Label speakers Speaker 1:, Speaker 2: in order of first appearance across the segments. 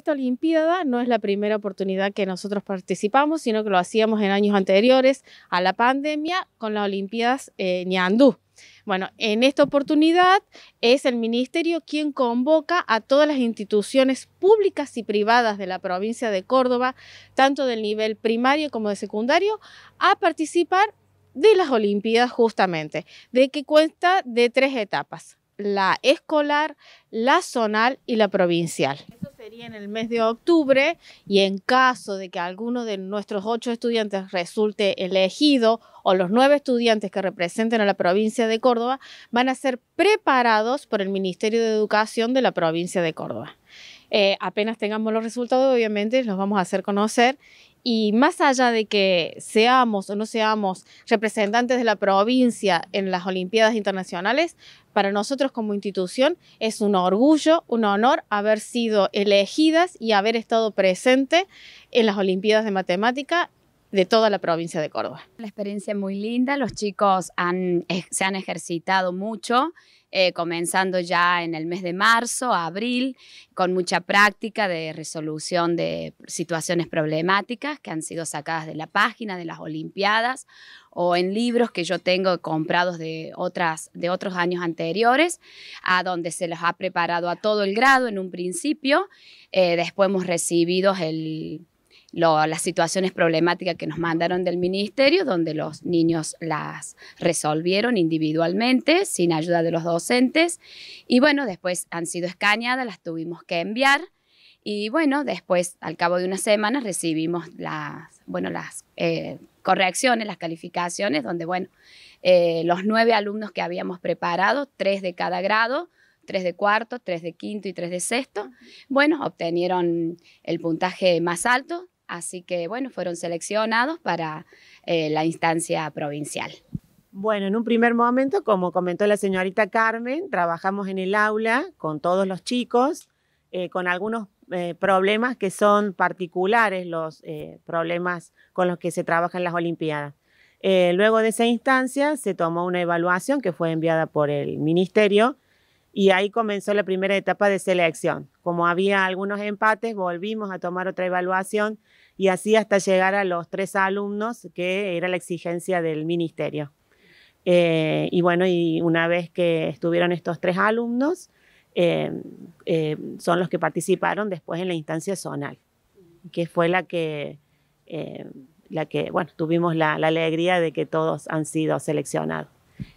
Speaker 1: esta Olimpiada no es la primera oportunidad que nosotros participamos, sino que lo hacíamos en años anteriores a la pandemia con las Olimpiadas eh, Ñandú. Bueno, en esta oportunidad es el Ministerio quien convoca a todas las instituciones públicas y privadas de la provincia de Córdoba, tanto del nivel primario como de secundario, a participar de las Olimpiadas justamente, de que cuenta de tres etapas, la escolar, la zonal y la provincial en el mes de octubre y en caso de que alguno de nuestros ocho estudiantes resulte elegido o los nueve estudiantes que representen a la provincia de Córdoba van a ser preparados por el Ministerio de Educación de la provincia de Córdoba. Eh, apenas tengamos los resultados, obviamente los vamos a hacer conocer y más allá de que seamos o no seamos representantes de la provincia en las Olimpiadas Internacionales, para nosotros como institución es un orgullo, un honor haber sido elegidas y haber estado presente en las Olimpiadas de Matemática de toda la provincia de Córdoba.
Speaker 2: La experiencia muy linda, los chicos se han ejercitado mucho, eh, comenzando ya en el mes de marzo, abril, con mucha práctica de resolución de situaciones problemáticas que han sido sacadas de la página de las Olimpiadas o en libros que yo tengo comprados de, otras, de otros años anteriores, a donde se los ha preparado a todo el grado en un principio. Eh, después hemos recibido el las situaciones problemáticas que nos mandaron del ministerio, donde los niños las resolvieron individualmente, sin ayuda de los docentes. Y bueno, después han sido escaneadas, las tuvimos que enviar. Y bueno, después, al cabo de una semana, recibimos las, bueno, las eh, correcciones, las calificaciones, donde, bueno, eh, los nueve alumnos que habíamos preparado, tres de cada grado, tres de cuarto, tres de quinto y tres de sexto, bueno, obtenieron el puntaje más alto, Así que bueno, fueron seleccionados para eh, la instancia provincial.
Speaker 3: Bueno, en un primer momento, como comentó la señorita Carmen, trabajamos en el aula con todos los chicos, eh, con algunos eh, problemas que son particulares, los problemas con los que se trabajan las Olimpiadas. luego de esa instancia se tomó una evaluación que fue enviada por el ministerio y ahí comenzó la primera etapa de selección. Como había algunos empates, volvimos a tomar otra evaluación y así hasta llegar a los tres alumnos, que era la exigencia del ministerio. Eh, y bueno, y una vez que estuvieron estos tres alumnos, eh, eh, son los que participaron después en la instancia zonal, que fue la que, la que bueno, tuvimos la alegría de que todos han sido seleccionados.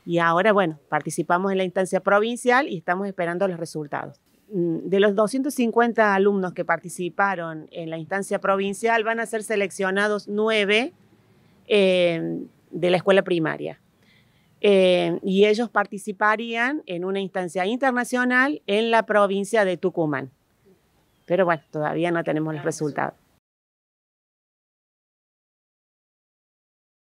Speaker 3: Y ahora, bueno, participamos en la instancia provincial y estamos esperando los resultados. Mm, de los 250 alumnos que participaron en la instancia provincial, van a ser seleccionados nueve eh, de la escuela primaria. Eh, y ellos participarían en una instancia internacional en la provincia de Tucumán. Pero bueno, todavía no tenemos los resultados.